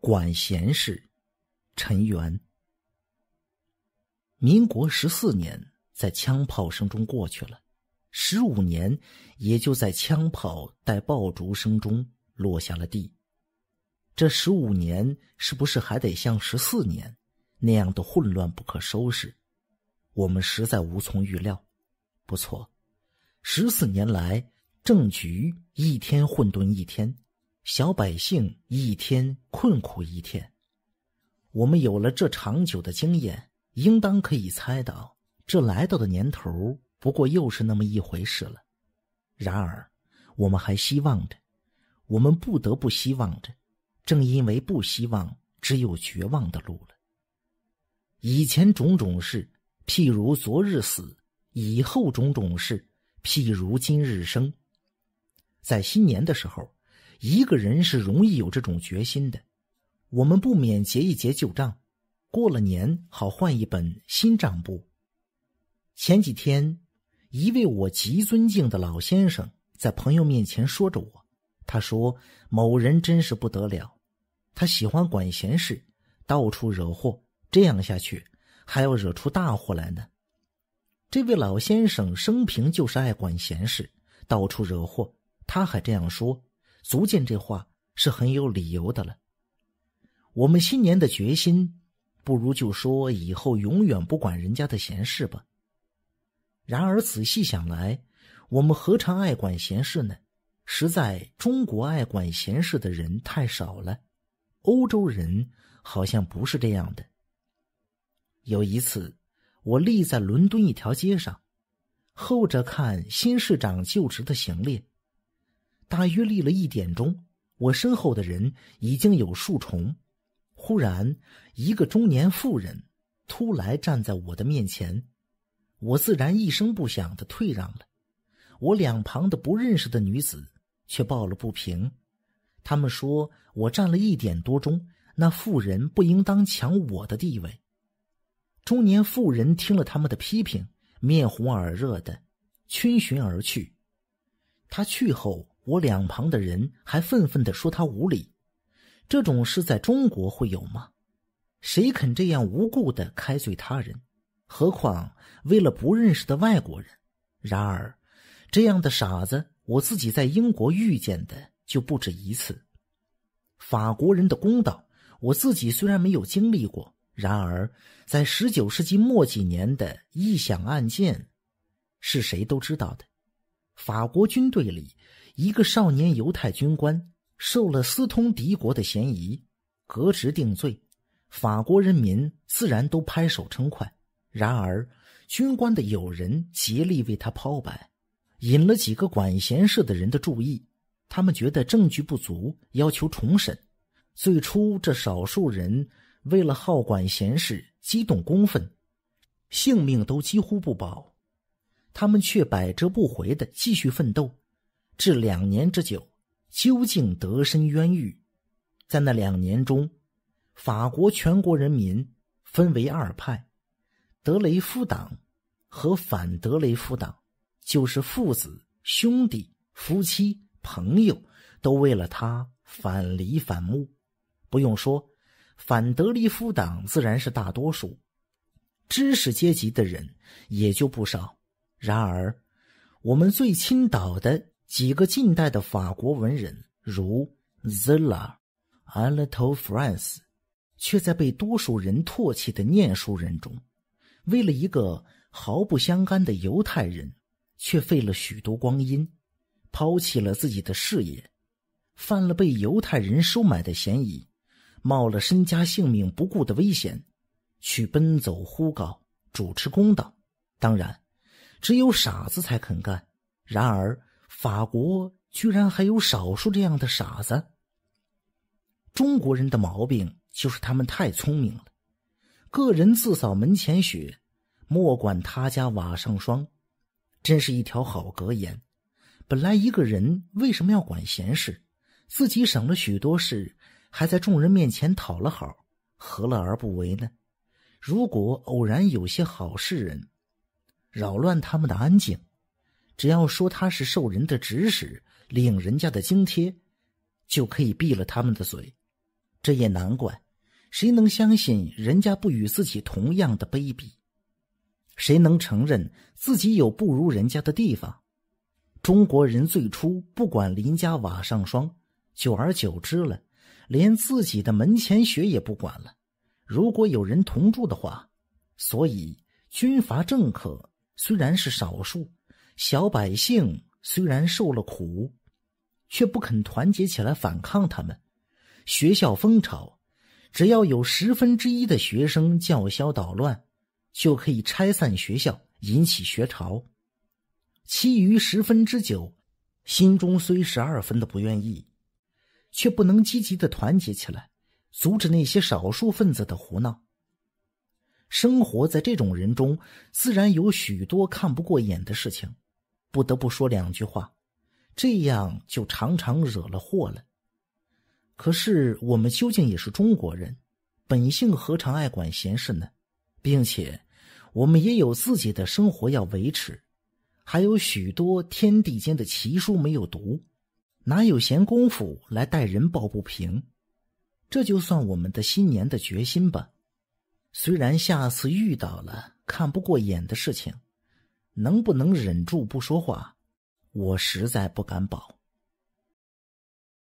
管闲事，陈元。民国十四年在枪炮声中过去了，十五年也就在枪炮带爆竹声中落下了地。这十五年是不是还得像十四年那样的混乱不可收拾？我们实在无从预料。不错，十四年来政局一天混沌一天。小百姓一天困苦一天，我们有了这长久的经验，应当可以猜到这来到的年头不过又是那么一回事了。然而，我们还希望着，我们不得不希望着，正因为不希望，只有绝望的路了。以前种种事，譬如昨日死；以后种种事，譬如今日生。在新年的时候。一个人是容易有这种决心的，我们不免结一结旧账，过了年好换一本新账簿。前几天，一位我极尊敬的老先生在朋友面前说着我，他说：“某人真是不得了，他喜欢管闲事，到处惹祸，这样下去还要惹出大祸来呢。”这位老先生生平就是爱管闲事，到处惹祸，他还这样说。足见这话是很有理由的了。我们新年的决心，不如就说以后永远不管人家的闲事吧。然而仔细想来，我们何尝爱管闲事呢？实在中国爱管闲事的人太少了，欧洲人好像不是这样的。有一次，我立在伦敦一条街上，候着看新市长就职的行列。大约立了一点钟，我身后的人已经有数重。忽然，一个中年妇人突来站在我的面前，我自然一声不响的退让了。我两旁的不认识的女子却抱了不平，他们说我站了一点多钟，那妇人不应当抢我的地位。中年妇人听了他们的批评，面红耳热的逡巡而去。他去后。我两旁的人还愤愤的说他无理，这种事在中国会有吗？谁肯这样无故的开罪他人？何况为了不认识的外国人？然而，这样的傻子，我自己在英国遇见的就不止一次。法国人的公道，我自己虽然没有经历过，然而在十九世纪末几年的臆想案件，是谁都知道的。法国军队里。一个少年犹太军官受了私通敌国的嫌疑，革职定罪，法国人民自然都拍手称快。然而，军官的友人竭力为他抛板，引了几个管闲事的人的注意。他们觉得证据不足，要求重审。最初，这少数人为了好管闲事、激动公愤，性命都几乎不保，他们却百折不回地继续奋斗。至两年之久，究竟得身冤狱。在那两年中，法国全国人民分为二派：德雷夫党和反德雷夫党。就是父子、兄弟、夫妻、朋友，都为了他反离反目。不用说，反德雷夫党自然是大多数，知识阶级的人也就不少。然而，我们最倾倒的。几个近代的法国文人，如 Zola、Alto France，却在被多数人唾弃的念书人中，为了一个毫不相干的犹太人，却费了许多光阴，抛弃了自己的事业，犯了被犹太人收买的嫌疑，冒了身家性命不顾的危险，去奔走呼告，主持公道。当然，只有傻子才肯干。然而。法国居然还有少数这样的傻子。中国人的毛病就是他们太聪明了。个人自扫门前雪，莫管他家瓦上霜，真是一条好格言。本来一个人为什么要管闲事？自己省了许多事，还在众人面前讨了好，何乐而不为呢？如果偶然有些好事人扰乱他们的安静。只要说他是受人的指使，领人家的津贴，就可以闭了他们的嘴。这也难怪，谁能相信人家不与自己同样的卑鄙？谁能承认自己有不如人家的地方？中国人最初不管邻家瓦上霜，久而久之了，连自己的门前雪也不管了。如果有人同住的话，所以军阀政客虽然是少数。小百姓虽然受了苦，却不肯团结起来反抗他们。学校风潮，只要有十分之一的学生叫嚣捣乱，就可以拆散学校，引起学潮。其余十分之九，心中虽十二分的不愿意，却不能积极的团结起来，阻止那些少数分子的胡闹。生活在这种人中，自然有许多看不过眼的事情。不得不说两句话，这样就常常惹了祸了。可是我们究竟也是中国人，本性何尝爱管闲事呢？并且我们也有自己的生活要维持，还有许多天地间的奇书没有读，哪有闲工夫来待人抱不平？这就算我们的新年的决心吧。虽然下次遇到了看不过眼的事情。能不能忍住不说话，我实在不敢保。